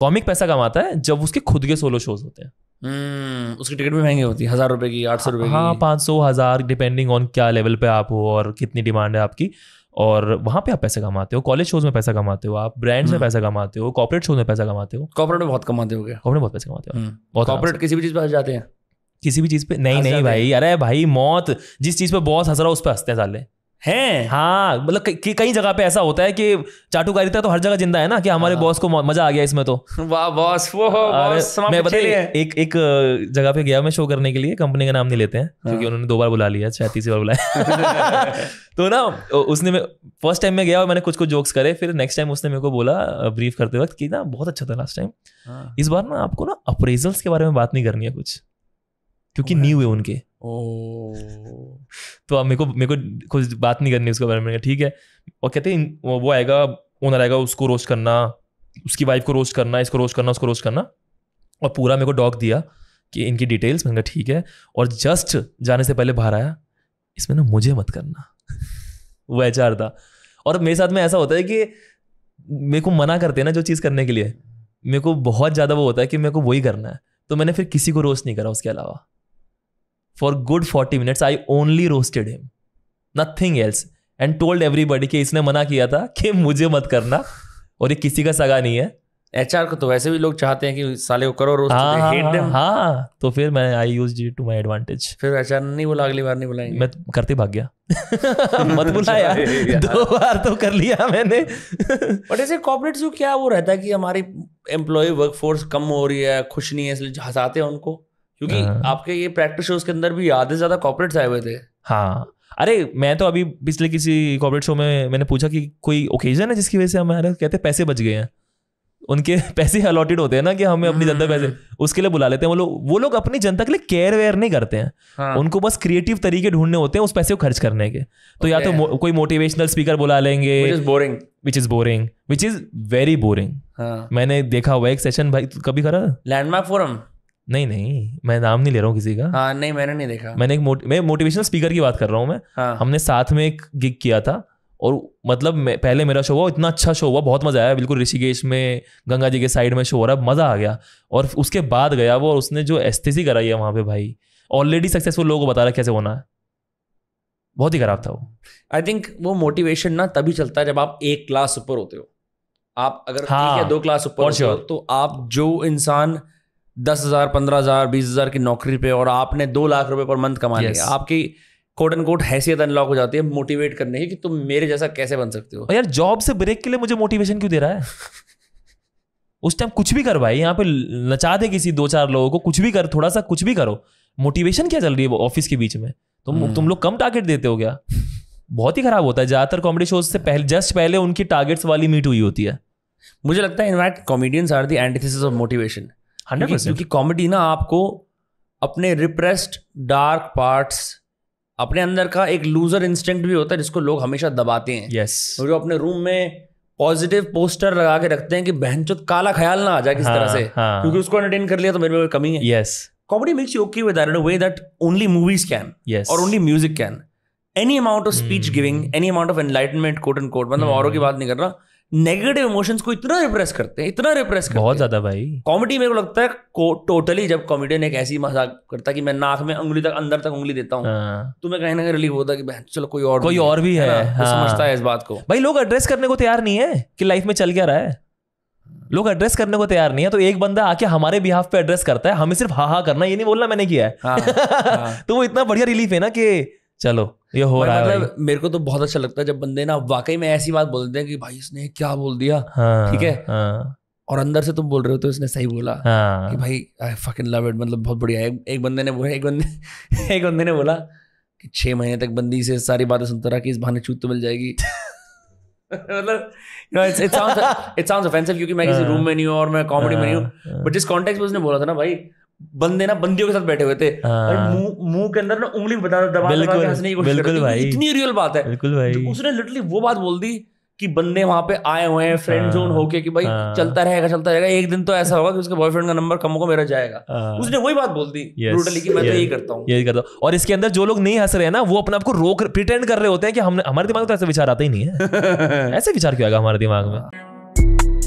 Comic पैसा कमाता है जब उसके खुद के सोलो शोज होते हैं Hmm, उसकी टिकट भी महंगी होती है हज़ार रुपए की आठ सौ रुपए हाँ पाँच सौ हज़ार डिपेंडिंग ऑन क्या लेवल पे आप हो और कितनी डिमांड है आपकी और वहाँ पे आप पैसे कमाते हो कॉलेज शोज में पैसा कमाते हो आप ब्रांड्स हम्म। में पैसा कमाते हो कॉर्पोरेट शोज में पैसा कमाते हो कॉर्पोरेट में बहुत कमाते हो कॉर्पोरेट में बहुत पैसे कमाते हो हम्म, बहुत किसी भी चीज़ पर हंस जाते हैं किसी भी चीज़ पे नहीं नहीं भाई अरे भाई मौत जिस चीज़ पे बॉस हंस रहा है उस पर हंसते हैं साले हैं हाँ मतलब कई कई जगह पे ऐसा होता है कि चाटुकारिता तो हर जगह जिंदा है ना कि हमारे हाँ। बॉस को मजा आ गया इसमें तो वाह बॉस वो बॉस मैं बता एक एक जगह पे गया मैं शो करने के लिए कंपनी का नाम नहीं लेते हैं क्योंकि हाँ। उन्होंने दो बार बुला लिया चाहे तीसरी बार बुलाया तो ना उसने फर्स्ट टाइम में गया और मैंने कुछ कुछ जोक्स करे फिर नेक्स्ट टाइम उसने मेरे को बोला ब्रीफ करते वक्त कि ना बहुत अच्छा था लास्ट हाँ। टाइम इस बार ना आपको ना अप्रेजल्स के बारे में बात नहीं करनी है कुछ क्योंकि न्यू है उनके तो अब मेरे को मेरे को कुछ बात नहीं करनी उसके बारे में ठीक है और कहते हैं वो आएगा ओनर आएगा उसको रोस्ट करना उसकी वाइफ को रोस्ट करना इसको रोस्ट करना उसको रोस्ट करना और पूरा मेरे को डॉक दिया कि इनकी डिटेल्स मैंने कहा ठीक है और जस्ट जाने से पहले बाहर आया इसमें ना मुझे मत करना वो एच था और मेरे साथ में ऐसा होता है कि मेरे को मना करते हैं ना जो चीज़ करने के लिए मेरे को बहुत ज़्यादा वो होता है कि मेरे को वही करना है तो मैंने फिर किसी को रोस्ट नहीं करा उसके अलावा for good forty minutes I only roasted him nothing else and told everybody कि इसने मना किया था कि मुझे मत करना और ये किसी का सगा नहीं है एच को तो वैसे भी लोग चाहते हैं कि साले को करो रोस्ट हाँ, हाँ, हाँ, हाँ तो फिर मैं I use it to my advantage फिर एच नहीं बोला अगली बार नहीं बुलाएंगे मैं करते भाग गया मत बुलाया दो बार तो कर लिया मैंने बट ऐसे कॉपरेट क्या वो रहता है कि हमारी एम्प्लॉय वर्कफोर्स कम हो रही है खुश नहीं है इसलिए हंसाते हैं उनको क्योंकि हाँ। आपके ये प्रैक्टिस शोज के अंदर भी आधे ज्यादा कॉपरेट आए हुए थे हाँ अरे मैं तो अभी पिछले किसी कॉपरेट शो में मैंने पूछा कि कोई ओकेजन है जिसकी वजह से हमारे कहते हैं पैसे बच गए हैं उनके पैसे अलॉटेड होते हैं ना कि हमें अपनी जनता पैसे हम्म। उसके लिए बुला लेते हैं वो लोग वो लोग अपनी जनता के लिए केयर वेयर नहीं करते हैं हाँ। उनको बस क्रिएटिव तरीके ढूंढने होते हैं उस पैसे को खर्च करने के तो या तो मो, कोई मोटिवेशनल स्पीकर बुला लेंगे boring which is boring which is very boring मैंने देखा हुआ एक सेशन भाई कभी करा लैंडमार्क फोरम नहीं नहीं मैं नाम नहीं ले रहा हूँ किसी का हाँ नहीं मैंने नहीं देखा मैंने एक मोट, मैं मोटिवेशनल स्पीकर की बात कर रहा हूँ मैं हाँ. हमने साथ में एक गिग किया था और मतलब पहले मेरा शो हुआ इतना अच्छा शो हुआ बहुत मजा आया बिल्कुल ऋषिकेश में गंगा जी के साइड में शो हो रहा मजा आ गया और उसके बाद गया वो और उसने जो एस्थेसी कराई है वहाँ पे भाई ऑलरेडी सक्सेसफुल लोगों को बता रहा कैसे होना है बहुत ही खराब था वो आई थिंक वो मोटिवेशन ना तभी चलता है जब आप एक क्लास ऊपर होते हो आप अगर हाँ, एक या दो क्लास ऊपर होते हो तो आप जो इंसान दस हज़ार पंद्रह हज़ार बीस हज़ार की नौकरी पे और आपने दो लाख रुपए पर मंथ कमा लिया yes. आपकी कोट एंड कोट हैसियत अनलॉक हो जाती है मोटिवेट करने की कि तुम मेरे जैसा कैसे बन सकते हो यार जॉब से ब्रेक के लिए मुझे मोटिवेशन क्यों दे रहा है उस टाइम कुछ भी कर भाई यहाँ पे नचा दे किसी दो चार लोगों को कुछ भी कर थोड़ा सा कुछ भी करो मोटिवेशन क्या चल रही है ऑफिस के बीच में तुम hmm. तुम लोग कम टारगेट देते हो क्या बहुत ही खराब होता है ज्यादातर कॉमेडी शोज से पहले जस्ट पहले उनकी टारगेट्स वाली मीट हुई होती है मुझे लगता है in fact comedians are the antithesis of motivation क्योंकि कॉमेडी ना आपको अपने रिप्रेस्ड डार्क पार्ट्स अपने अंदर का एक लूजर इंस्टिंक्ट भी होता है जिसको लोग हमेशा दबाते हैं यस yes. जो अपने रूम में पॉजिटिव पोस्टर लगा के रखते हैं कि बहन चो काला ख्याल ना आ जाए किस हाँ, तरह से हाँ. क्योंकि उसको एंटरटेन कर लिया तो मेरे में कमी है yes comedy makes you okay with way that only movies can yes और only music can any amount of speech giving any amount of enlightenment quote and quote मतलब hmm. औरों की बात नहीं कर रहा नेगेटिव इमोशंस को इतना रिप्रेस करते हैं इतना रिप्रेस करते बहुत ज्यादा भाई कॉमेडी मेरे को लगता है को, टोटली जब कॉमेडियन एक ऐसी मजाक करता कि मैं नाक में उंगली तक अंदर तक उंगली देता हूँ हाँ। तो मैं कहीं ना कहीं रिलीफ होता कि बहन चलो कोई और कोई और भी है, है हाँ। समझता है इस बात को भाई लोग एड्रेस करने को तैयार नहीं है कि लाइफ में चल क्या रहा है लोग एड्रेस करने को तैयार नहीं है तो एक बंदा आके हमारे बिहाफ पे एड्रेस करता है हमें सिर्फ हा हा करना ये नहीं बोलना मैंने किया है हाँ, हाँ। तो वो इतना बढ़िया रिलीफ है ना कि चलो ये हो रहा है मतलब मेरे को तो बहुत अच्छा लगता है जब बंदे ना वाकई में ऐसी बात बोल देते हैं कि भाई इसने क्या बोल दिया हाँ, ठीक है हाँ। और अंदर से तुम बोल रहे हो तो इसने सही बोला हाँ। कि भाई आई फकिंग लव इट मतलब बहुत बढ़िया एक, एक बंदे ने बोला एक बंदे एक बंदे ने बोला कि छह महीने तक बंदी से सारी बातें सुनता रहा कि इस बहाने छूट तो मिल जाएगी मतलब यू इट्स क्योंकि मैं किसी रूम में नहीं हूं और मैं कॉमेडी में नहीं हूं बट जिस कॉन्टेक्स्ट में उसने बोला था ना भाई बंदे ना बंदियों के साथ बैठे हुए थे हाँ। मुंह के अंदर ना उंगली बता दबा दबा के हंसने की कोशिश करते हैं इतनी रियल बात है बिल्कुल भाई तो उसने लिटरली वो बात बोल दी कि बंदे वहां पे आए हुए हैं फ्रेंड जोन हाँ। होके कि भाई आ, हाँ। चलता रहेगा चलता रहेगा एक दिन तो ऐसा होगा कि उसके बॉयफ्रेंड का नंबर कम को मेरा जाएगा आ, उसने वही बात बोल दी ब्रूटली कि मैं तो यही करता हूँ यही करता हूँ और इसके अंदर जो लोग नहीं हंस रहे हैं ना वो अपने आपको रोक प्रिटेंड कर रहे होते हैं कि हमने हमारे दिमाग में तो ऐसे विचार आता ही नहीं है ऐसे विचार क्यों आएगा हमारे दिमाग में